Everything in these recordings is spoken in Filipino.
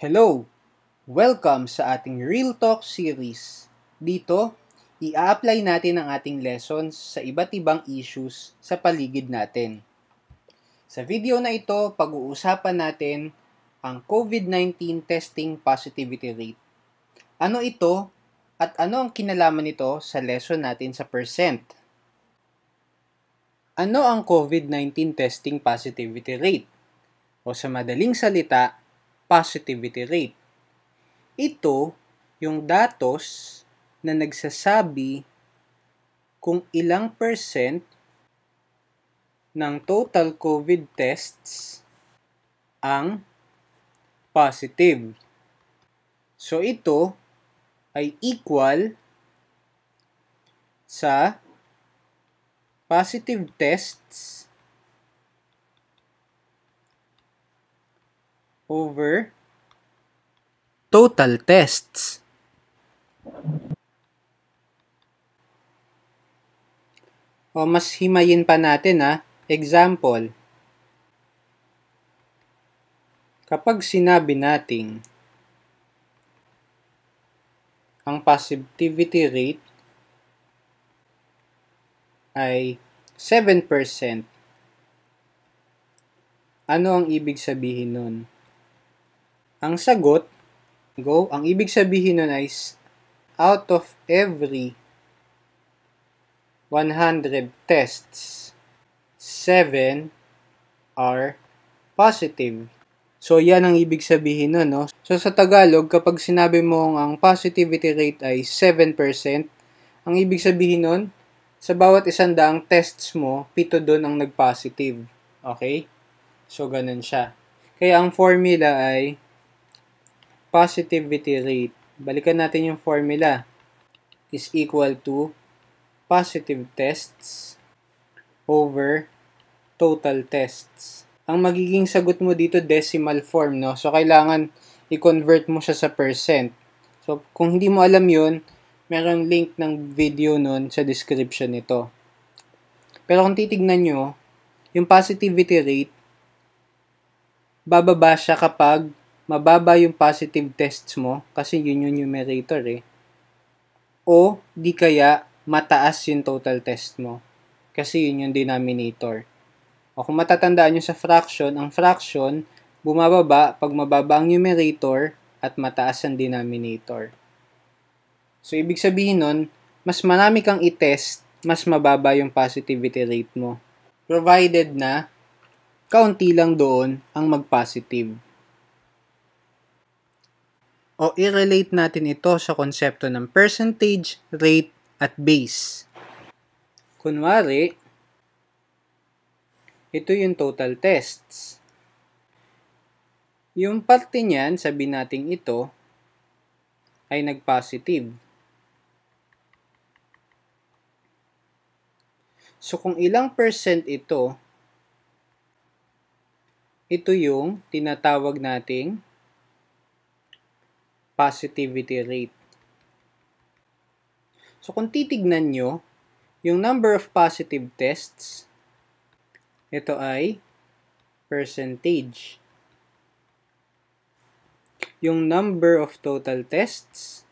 Hello! Welcome sa ating Real Talk series. Dito, i-apply natin ang ating lessons sa iba't ibang issues sa paligid natin. Sa video na ito, pag-uusapan natin ang COVID-19 testing positivity rate. Ano ito at ano ang kinalaman nito sa lesson natin sa percent? Ano ang COVID-19 testing positivity rate? O sa madaling salita, positivity rate. Ito yung datos na nagsasabi kung ilang percent ng total COVID tests ang positive. So ito ay equal sa positive tests over total tests. O mas himayin pa natin ha. Ah. Example. Kapag sinabi nating ang positivity rate ay 7%, ano ang ibig sabihin nun? Ang sagot, go, ang ibig sabihin nun ay out of every 100 tests, 7 are positive. So, yan ang ibig sabihin nun, no? So, sa Tagalog, kapag sinabi mong ang positivity rate ay 7%, ang ibig sabihin nun, sa bawat isang daang tests mo, pito doon ang nag-positive. Okay? So, ganun siya. Kaya ang formula ay positivity rate. Balikan natin yung formula. Is equal to positive tests over total tests. Ang magiging sagot mo dito decimal form, no? So, kailangan i-convert mo siya sa percent. So, kung hindi mo alam yun, merong link ng video nun sa description nito. Pero kung titignan nyo, yung positivity rate, bababa siya kapag mababa yung positive tests mo kasi yun yung numerator eh. O di kaya mataas yung total test mo kasi yun yung denominator. O kung matatandaan nyo sa fraction, ang fraction bumababa pag mababa ang numerator at mataas ang denominator. So ibig sabihin nun, mas marami kang i-test, mas mababa yung positivity rate mo. Provided na kaunti lang doon ang mag-positive o i-relate natin ito sa konsepto ng percentage, rate, at base. Kunwari, ito yung total tests. Yung parte niyan, sabi nating ito, ay nag-positive. So kung ilang percent ito, ito yung tinatawag nating positivity rate. So kung titignan nyo, yung number of positive tests, ito ay percentage. Yung number of total tests,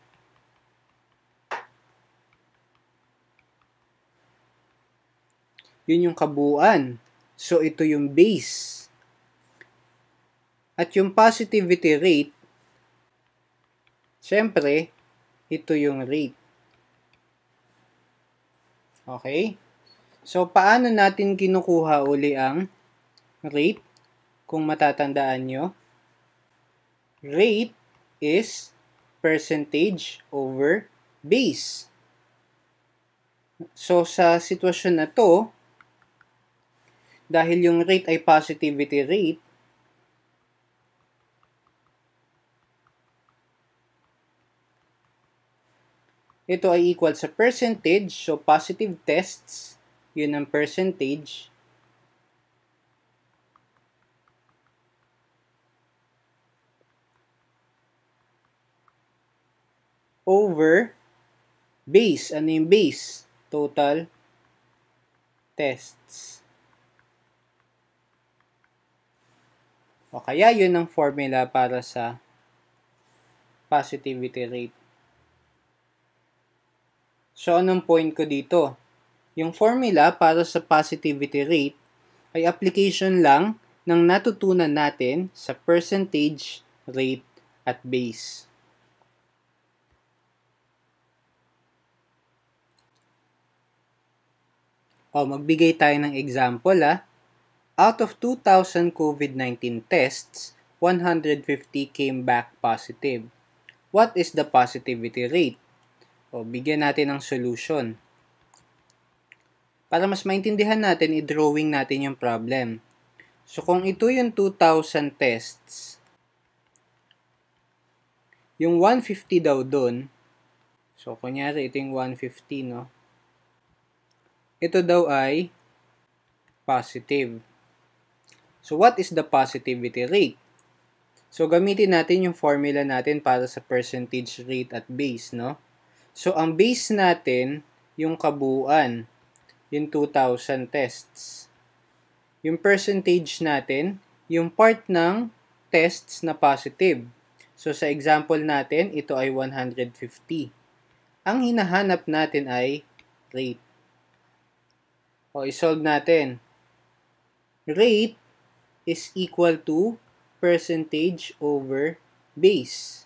yun yung kabuuan. So, ito yung base. At yung positivity rate, Siyempre, ito yung rate. Okay? So, paano natin kinukuha uli ang rate? Kung matatandaan nyo. Rate is percentage over base. So, sa sitwasyon na to, dahil yung rate ay positivity rate, ito ay equal sa percentage. So, positive tests, yun ang percentage. over base. Ano yung base? Total tests. O kaya yun ang formula para sa positivity rate. So, anong point ko dito? Yung formula para sa positivity rate ay application lang ng natutunan natin sa percentage, rate, at base. O, magbigay tayo ng example ah. Out of 2,000 COVID-19 tests, 150 came back positive. What is the positivity rate? O, bigyan natin ng solution. Para mas maintindihan natin, i-drawing natin yung problem. So, kung ito yung 2,000 tests, yung 150 daw doon, so, kunyari, ito yung 150, no? Ito daw ay positive. So, what is the positivity rate? So, gamitin natin yung formula natin para sa percentage rate at base, no? So, ang base natin, yung kabuuan, yung 2,000 tests. Yung percentage natin, yung part ng tests na positive. So, sa example natin, ito ay 150. Ang hinahanap natin ay rate. O, isolve natin. Rate is equal to percentage over base.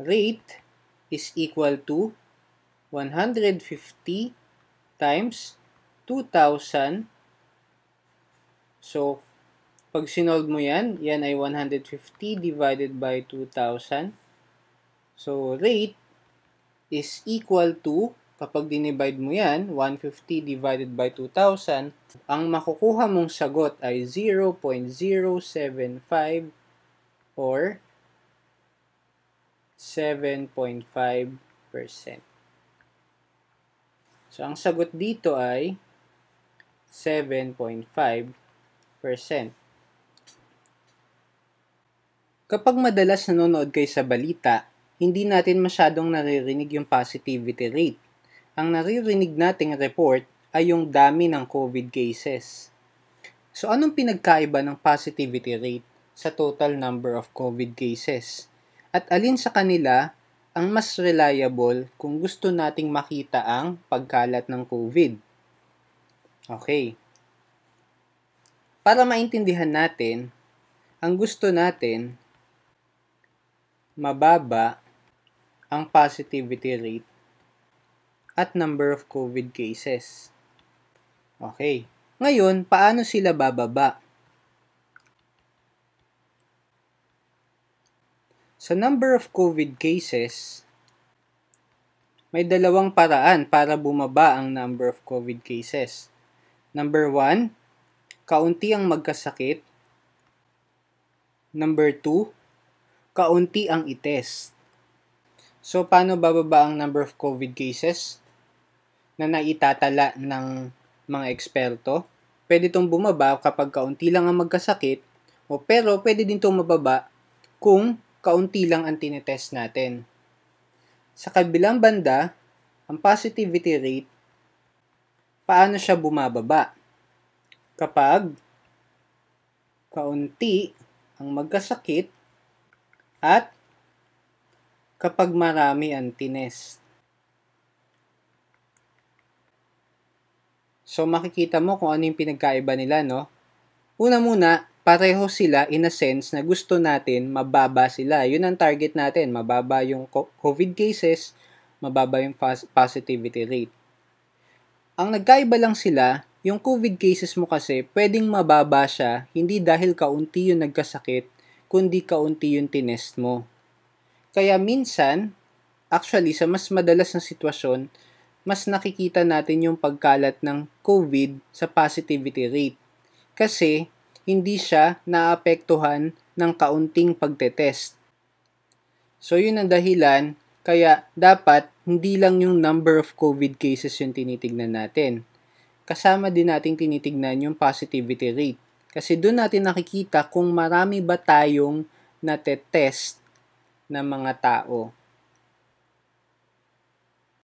Rate is equal to 150 times 2,000. So, pag sinold mo yan, yan ay 150 divided by 2,000. So, rate is equal to, kapag dinivide mo yan, 150 divided by 2,000, ang makukuha mong sagot ay 0.075 or 7.5%. So, ang sagot dito ay 7.5%. Kapag madalas nanonood kayo sa balita, hindi natin masyadong naririnig yung positivity rate. Ang naririnig nating report ay yung dami ng COVID cases. So, anong pinagkaiba ng positivity rate sa total number of COVID cases? at alin sa kanila ang mas reliable kung gusto nating makita ang pagkalat ng COVID. Okay. Para maintindihan natin, ang gusto natin mababa ang positivity rate at number of COVID cases. Okay. Ngayon, paano sila bababa? Sa number of COVID cases, may dalawang paraan para bumaba ang number of COVID cases. Number one, kaunti ang magkasakit. Number two, kaunti ang itest. So, paano bababa ang number of COVID cases na naitatala ng mga eksperto? Pwede itong bumaba kapag kaunti lang ang magkasakit o pero pwede din itong mababa kung kaunti lang ang tinetest natin. Sa kabilang banda, ang positivity rate, paano siya bumababa? Kapag kaunti ang magkasakit at kapag marami ang tinest. So makikita mo kung ano yung pinagkaiba nila, no? Una muna, pareho sila in a sense na gusto natin mababa sila. Yun ang target natin, mababa yung COVID cases, mababa yung positivity rate. Ang nagkaiba lang sila, yung COVID cases mo kasi pwedeng mababa siya hindi dahil kaunti yung nagkasakit, kundi kaunti yung tinest mo. Kaya minsan, actually sa mas madalas na sitwasyon, mas nakikita natin yung pagkalat ng COVID sa positivity rate. Kasi hindi siya naapektuhan ng kaunting pagtetest. So yun ang dahilan kaya dapat hindi lang yung number of COVID cases yung tinitignan natin. Kasama din nating tinitignan yung positivity rate. Kasi doon natin nakikita kung marami ba tayong natetest ng mga tao.